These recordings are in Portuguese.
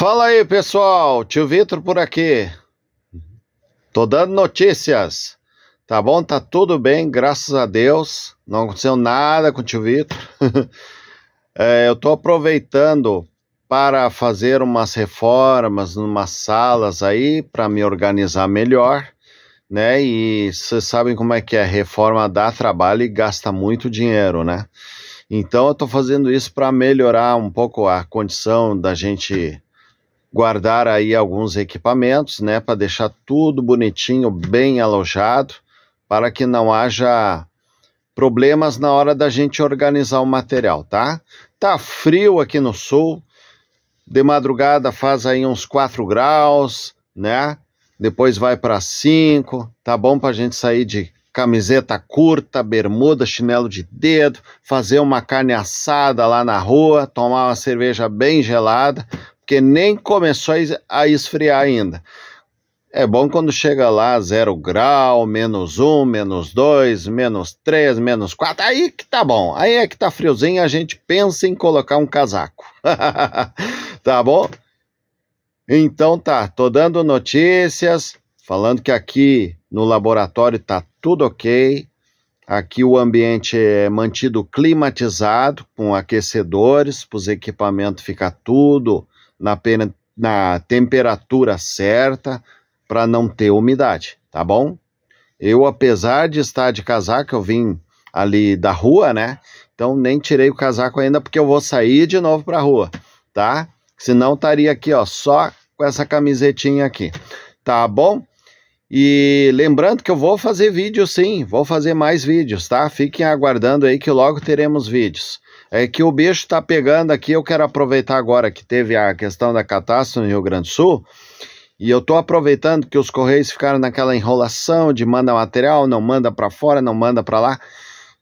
Fala aí, pessoal. Tio Vitor por aqui. Tô dando notícias. Tá bom? Tá tudo bem, graças a Deus. Não aconteceu nada com o tio Vitor. é, eu tô aproveitando para fazer umas reformas umas salas aí para me organizar melhor, né? E vocês sabem como é que é, reforma dá trabalho e gasta muito dinheiro, né? Então eu tô fazendo isso para melhorar um pouco a condição da gente guardar aí alguns equipamentos, né, para deixar tudo bonitinho, bem alojado, para que não haja problemas na hora da gente organizar o material, tá? Tá frio aqui no sul, de madrugada faz aí uns 4 graus, né? Depois vai para 5, tá bom para a gente sair de camiseta curta, bermuda, chinelo de dedo, fazer uma carne assada lá na rua, tomar uma cerveja bem gelada, porque nem começou a esfriar ainda. É bom quando chega lá zero grau, menos um, menos dois, menos três, menos quatro. Aí que tá bom. Aí é que tá friozinho, a gente pensa em colocar um casaco. tá bom? Então tá, tô dando notícias, falando que aqui no laboratório tá tudo ok. Aqui o ambiente é mantido climatizado, com aquecedores, para os equipamentos ficar tudo na, pena, na temperatura certa para não ter umidade, tá bom? Eu, apesar de estar de casaco, eu vim ali da rua, né? Então nem tirei o casaco ainda porque eu vou sair de novo para a rua, tá? Senão estaria aqui, ó, só com essa camisetinha aqui, tá bom? E lembrando que eu vou fazer vídeo sim, vou fazer mais vídeos, tá? Fiquem aguardando aí que logo teremos vídeos é que o bicho está pegando aqui. Eu quero aproveitar agora que teve a questão da catástrofe no Rio Grande do Sul. E eu estou aproveitando que os Correios ficaram naquela enrolação de manda material, não manda para fora, não manda para lá.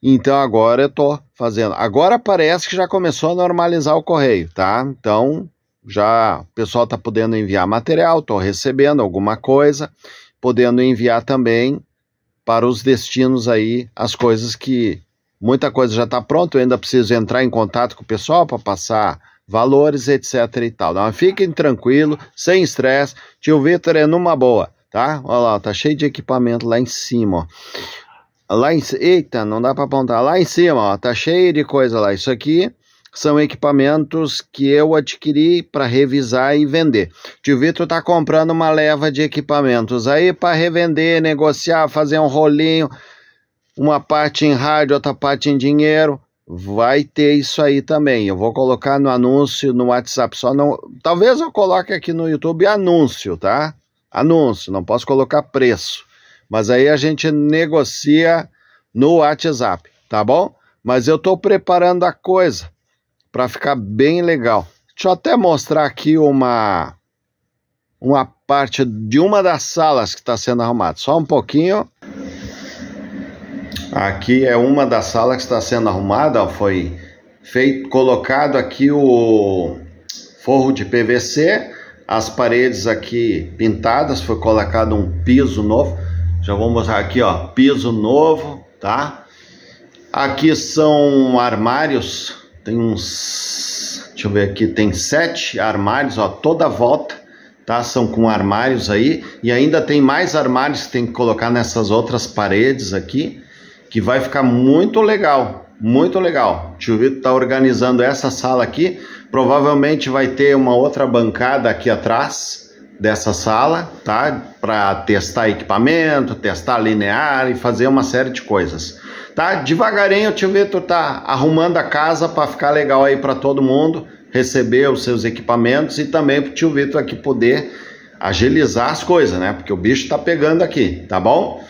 Então agora eu estou fazendo. Agora parece que já começou a normalizar o correio, tá? Então já o pessoal está podendo enviar material, estou recebendo alguma coisa, podendo enviar também para os destinos aí as coisas que Muita coisa já está pronta, eu ainda preciso entrar em contato com o pessoal para passar valores, etc e tal. Não, tá? fiquem tranquilo, sem estresse. Tio Vitor é numa boa, tá? Olha lá, tá cheio de equipamento lá em cima, ó. Lá em eita, não dá para apontar. Lá em cima, ó, tá cheio de coisa lá. Isso aqui são equipamentos que eu adquiri para revisar e vender. Tio Vitor tá comprando uma leva de equipamentos aí para revender, negociar, fazer um rolinho uma parte em rádio, outra parte em dinheiro. Vai ter isso aí também. Eu vou colocar no anúncio no WhatsApp. Só não. Talvez eu coloque aqui no YouTube anúncio, tá? Anúncio, não posso colocar preço. Mas aí a gente negocia no WhatsApp, tá bom? Mas eu estou preparando a coisa para ficar bem legal. Deixa eu até mostrar aqui uma uma parte de uma das salas que está sendo arrumada. Só um pouquinho. Aqui é uma das salas que está sendo arrumada, foi feito, colocado aqui o forro de PVC, as paredes aqui pintadas, foi colocado um piso novo. Já vou mostrar aqui, ó, piso novo, tá? Aqui são armários, tem uns, deixa eu ver aqui, tem sete armários, ó, toda a volta, tá? São com armários aí, e ainda tem mais armários que tem que colocar nessas outras paredes aqui que vai ficar muito legal, muito legal. O tio Vitor está organizando essa sala aqui. Provavelmente vai ter uma outra bancada aqui atrás dessa sala, tá? Para testar equipamento, testar linear e fazer uma série de coisas, tá? Devagarinho o tio Vitor tá arrumando a casa para ficar legal aí para todo mundo receber os seus equipamentos e também para o tio Vitor aqui poder agilizar as coisas, né? Porque o bicho tá pegando aqui, tá bom?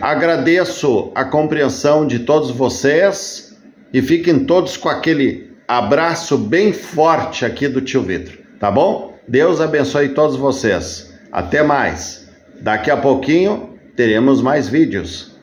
Agradeço a compreensão de todos vocês e fiquem todos com aquele abraço bem forte aqui do tio Vitor, tá bom? Deus abençoe todos vocês. Até mais. Daqui a pouquinho teremos mais vídeos.